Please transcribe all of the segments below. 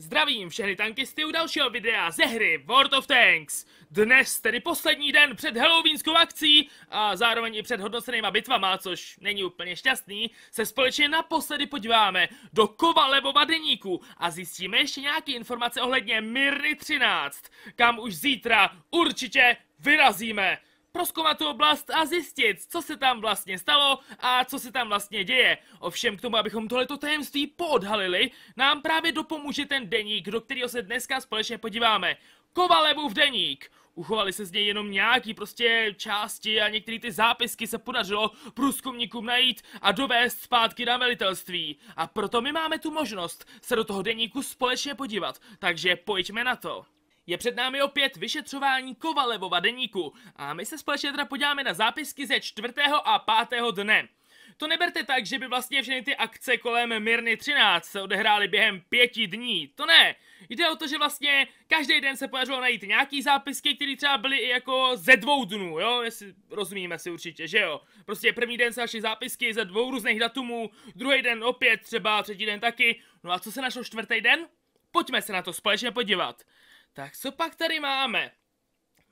Zdravím všechny tankisty u dalšího videa ze hry World of Tanks. Dnes tedy poslední den před halloweenskou akcí a zároveň i před hodnocenýma bitvama, což není úplně šťastný, se společně naposledy podíváme do Kovalevova deníku a zjistíme ještě nějaké informace ohledně Mirny 13, kam už zítra určitě vyrazíme proskoumat tu oblast a zjistit, co se tam vlastně stalo a co se tam vlastně děje. Ovšem k tomu, abychom tohleto tajemství poodhalili, nám právě dopomůže ten deník, do kterého se dneska společně podíváme. Kovalevův deník. Uchovali se z něj jenom nějaký prostě části a některé ty zápisky se podařilo průzkumníkům najít a dovést zpátky na velitelství. A proto my máme tu možnost se do toho deníku společně podívat, takže pojďme na to. Je před námi opět vyšetřování Kovalevova deníku a my se společně teda podíváme na zápisky ze čtvrtého a pátého dne. To neberte tak, že by vlastně všechny ty akce kolem Mirny 13 se odehrály během pěti dní. To ne. Jde o to, že vlastně každý den se podařilo najít nějaký zápisky, které třeba byly i jako ze dvou dnů, jo? Jestli rozumíme si určitě, že jo? Prostě první den se našly zápisky ze dvou různých datumů, druhý den opět třeba, třetí den taky. No a co se našlo čtvrtý den? Pojďme se na to společně podívat. Tak co pak tady máme?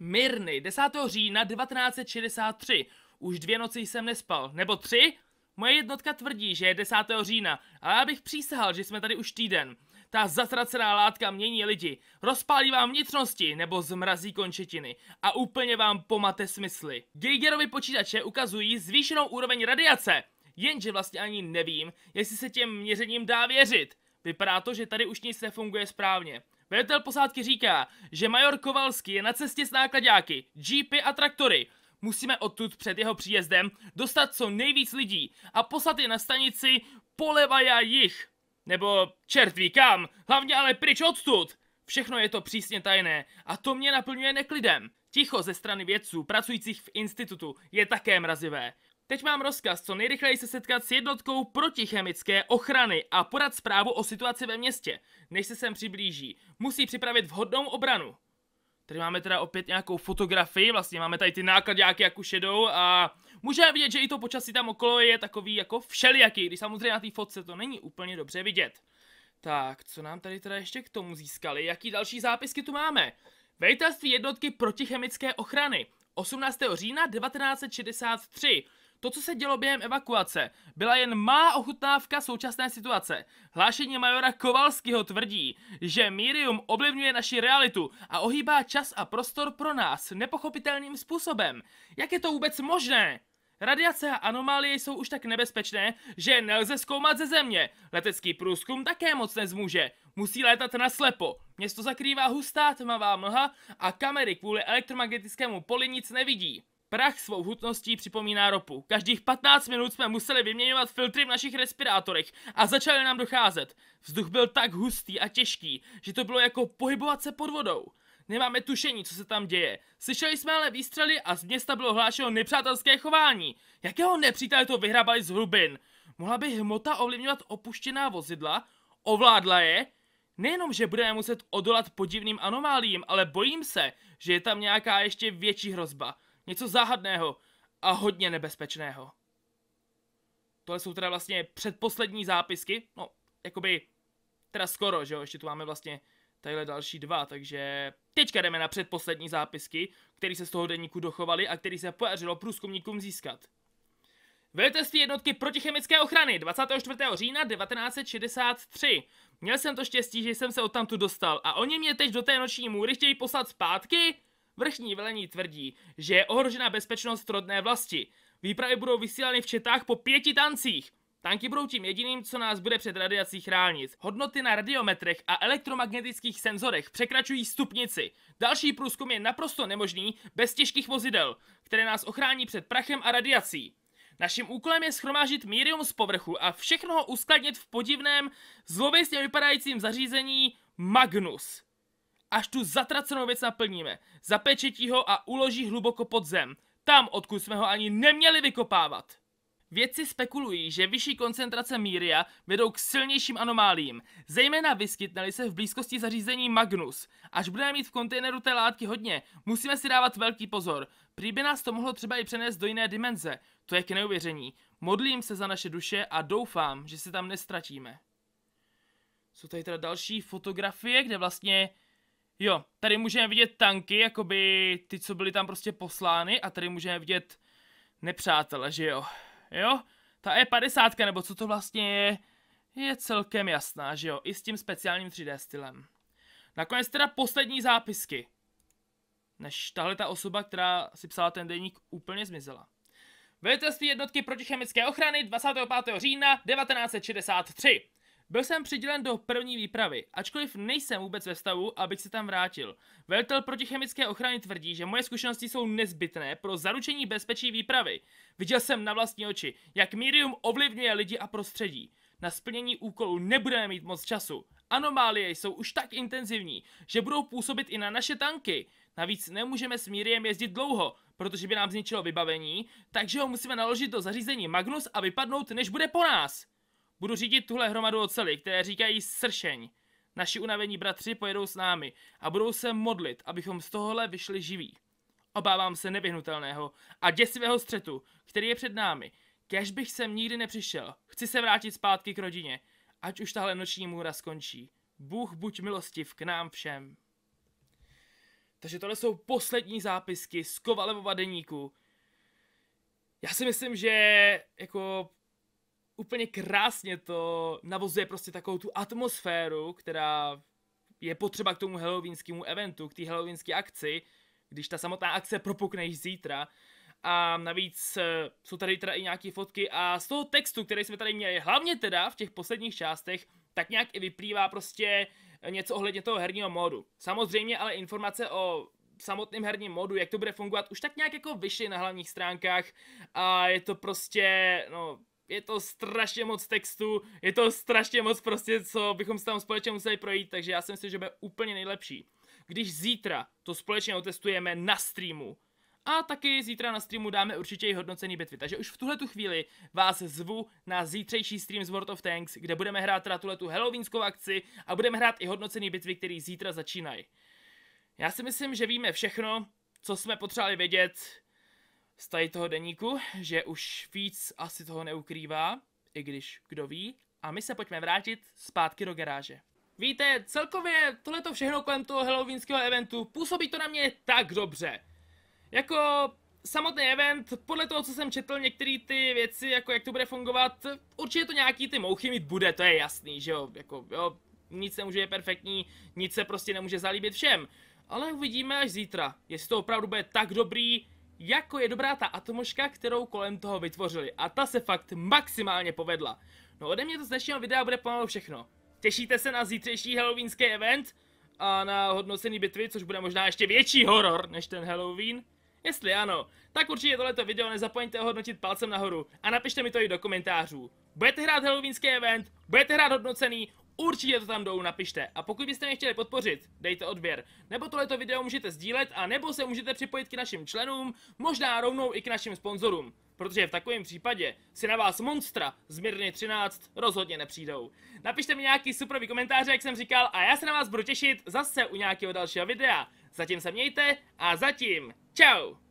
Mirny, 10. října 1963. Už dvě noci jsem nespal, nebo tři? Moje jednotka tvrdí, že je 10. října, ale já bych přísahal, že jsme tady už týden. Ta zatracená látka mění lidi, rozpálí vám vnitřnosti nebo zmrazí končetiny a úplně vám pomate smysly. Geigerovy počítače ukazují zvýšenou úroveň radiace, jenže vlastně ani nevím, jestli se těm měřením dá věřit. Vypadá to, že tady už nic nefunguje správně. Velitel posádky říká, že major Kovalsky je na cestě s nákladňáky, jeepy a traktory. Musíme odtud před jeho příjezdem dostat co nejvíc lidí a poslat je na stanici Polevaja jich. Nebo čert ví kam, hlavně ale pryč odtud. Všechno je to přísně tajné a to mě naplňuje neklidem. Ticho ze strany vědců pracujících v institutu je také mrazivé. Teď mám rozkaz co nejrychleji se setkat s jednotkou protichemické ochrany a podat zprávu o situaci ve městě, než se sem přiblíží. Musí připravit vhodnou obranu. Tady máme teda opět nějakou fotografii, vlastně máme tady ty nákladňáky jak už jedou a můžeme vidět, že i to počasí tam okolo je takový jako všelijaký, když samozřejmě na té fotce to není úplně dobře vidět. Tak, co nám tady teda ještě k tomu získali, jaký další zápisky tu máme? Velitelství jednotky protichemické ochrany, 18. října 1963. To, co se dělo během evakuace, byla jen má ochutnávka současné situace. Hlášení majora Kovalského tvrdí, že Mirium ovlivňuje naši realitu a ohýbá čas a prostor pro nás nepochopitelným způsobem. Jak je to vůbec možné? Radiace a anomálie jsou už tak nebezpečné, že nelze zkoumat ze země. Letecký průzkum také moc nezmůže. Musí létat na slepo. Město zakrývá hustá tmavá mlha a kamery kvůli elektromagnetickému poli nic nevidí. Prach svou hutností připomíná ropu. Každých 15 minut jsme museli vyměňovat filtry v našich respirátorech a začaly nám docházet. Vzduch byl tak hustý a těžký, že to bylo jako pohybovat se pod vodou. Nemáme tušení, co se tam děje. Slyšeli jsme ale výstřely a z města bylo hlášeno nepřátelské chování. Jakého nepřítele to vyhrabali z hlubin? Mohla by hmota ovlivňovat opuštěná vozidla? Ovládla je? Nejenom, že budeme muset odolat podivným anomálím, ale bojím se, že je tam nějaká ještě větší hrozba. Něco záhadného a hodně nebezpečného. Tohle jsou teda vlastně předposlední zápisky, no, jakoby, teda skoro, že jo, ještě tu máme vlastně tadyhle další dva, takže teďka jdeme na předposlední zápisky, které se z toho denníku dochovaly a který se podařilo průzkumníkům získat. Velitelství jednotky protichemické ochrany 24. října 1963. Měl jsem to štěstí, že jsem se odtamtu dostal a oni mě teď do té noční můry chtějí poslat zpátky, Vrchní velení tvrdí, že je ohrožena bezpečnost rodné vlasti. Výpravy budou vysílány v četách po pěti tancích. Tanky budou tím jediným, co nás bude před radiací chránit. Hodnoty na radiometrech a elektromagnetických senzorech překračují stupnici. Další průzkum je naprosto nemožný bez těžkých vozidel, které nás ochrání před prachem a radiací. Naším úkolem je schromážit mírium z povrchu a všechno ho uskladnit v podivném, zlověstně vypadajícím zařízení Magnus až tu zatracenou věc naplníme. Zapečetí ho a uloží hluboko pod zem, tam, odkud jsme ho ani neměli vykopávat. Vědci spekulují, že vyšší koncentrace míria vedou k silnějším anomálím, zejména vyskytneli se v blízkosti zařízení Magnus. Až budeme mít v kontejneru té látky hodně, musíme si dávat velký pozor. Prý by nás to mohlo třeba i přenést do jiné dimenze. To je k neuvěření. Modlím se za naše duše a doufám, že se tam nestratíme. Jsou tady teda další fotografie, kde vlastně Jo, tady můžeme vidět tanky, jakoby ty, co byly tam prostě poslány a tady můžeme vidět nepřátele, že jo. Jo, ta E50, nebo co to vlastně je, je celkem jasná, že jo, i s tím speciálním 3D stylem. Nakonec teda poslední zápisky, než tahle ta osoba, která si psala ten deník, úplně zmizela. Velitelství jednotky protichemické ochrany 25. října 1963. Byl jsem přidělen do první výpravy, ačkoliv nejsem vůbec ve stavu, abych se tam vrátil. Velitel protichemické ochrany tvrdí, že moje zkušenosti jsou nezbytné pro zaručení bezpečí výpravy. Viděl jsem na vlastní oči, jak Mirium ovlivňuje lidi a prostředí. Na splnění úkolů nebudeme mít moc času. Anomálie jsou už tak intenzivní, že budou působit i na naše tanky. Navíc nemůžeme s Miriem jezdit dlouho, protože by nám zničilo vybavení, takže ho musíme naložit do zařízení Magnus a vypadnout, než bude po nás. Budu řídit tuhle hromadu oceli, které říkají sršeň. Naši unavení bratři pojedou s námi a budou se modlit, abychom z tohohle vyšli živí. Obávám se nevyhnutelného a děsivého střetu, který je před námi. Kež bych sem nikdy nepřišel. Chci se vrátit zpátky k rodině. Ať už tahle noční můra skončí. Bůh buď milostiv k nám všem. Takže tohle jsou poslední zápisky z Kovalevova deníku. Já si myslím, že jako úplně krásně to navozuje prostě takovou tu atmosféru, která je potřeba k tomu halloweenskému eventu, k té halloweenské akci, když ta samotná akce propukne již zítra. A navíc eh, jsou tady teda i nějaké fotky a z toho textu, který jsme tady měli, hlavně teda v těch posledních částech, tak nějak i vyplývá prostě něco ohledně toho herního modu. Samozřejmě ale informace o samotném herním modu, jak to bude fungovat, už tak nějak jako vyšly na hlavních stránkách a je to prostě, no, je to strašně moc textu, je to strašně moc prostě, co bychom se tam společně museli projít, takže já si myslím, že bude úplně nejlepší. Když zítra to společně otestujeme na streamu, a taky zítra na streamu dáme určitě i hodnocení bitvy. Takže už v tuhle tu chvíli vás zvu na zítřejší stream z World of Tanks, kde budeme hrát teda tuhle tu halloweenskou akci a budeme hrát i hodnocení bitvy, které zítra začínají. Já si myslím, že víme všechno, co jsme potřebovali vědět z tady toho deníku, že už víc asi toho neukrývá, i když kdo ví. A my se pojďme vrátit zpátky do garáže. Víte, celkově tohleto všechno kolem toho halloweenského eventu působí to na mě tak dobře. Jako samotný event, podle toho, co jsem četl, některé ty věci, jako jak to bude fungovat, určitě to nějaký ty mouchy mít bude, to je jasný, že jo, jako jo, nic nemůže je perfektní, nic se prostě nemůže zalíbit všem. Ale uvidíme až zítra, jestli to opravdu bude tak dobrý, jako je dobrá ta atomoška, kterou kolem toho vytvořili. A ta se fakt maximálně povedla. No ode mě to z dnešního videa bude pomalu všechno. Těšíte se na zítřejší halloweenský event? A na hodnocený bitvy, což bude možná ještě větší horor než ten Halloween? Jestli ano, tak určitě tohleto video nezapomeňte hodnotit palcem nahoru a napište mi to i do komentářů. Budete hrát halloweenský event? Budete hrát hodnocený? určitě to tam dolů napište. A pokud byste mě chtěli podpořit, dejte odběr. Nebo tohleto video můžete sdílet a nebo se můžete připojit k našim členům, možná rovnou i k našim sponzorům. Protože v takovém případě si na vás monstra z Mirny 13 rozhodně nepřijdou. Napište mi nějaký superový komentáře, jak jsem říkal, a já se na vás budu těšit zase u nějakého dalšího videa. Zatím se mějte a zatím čau!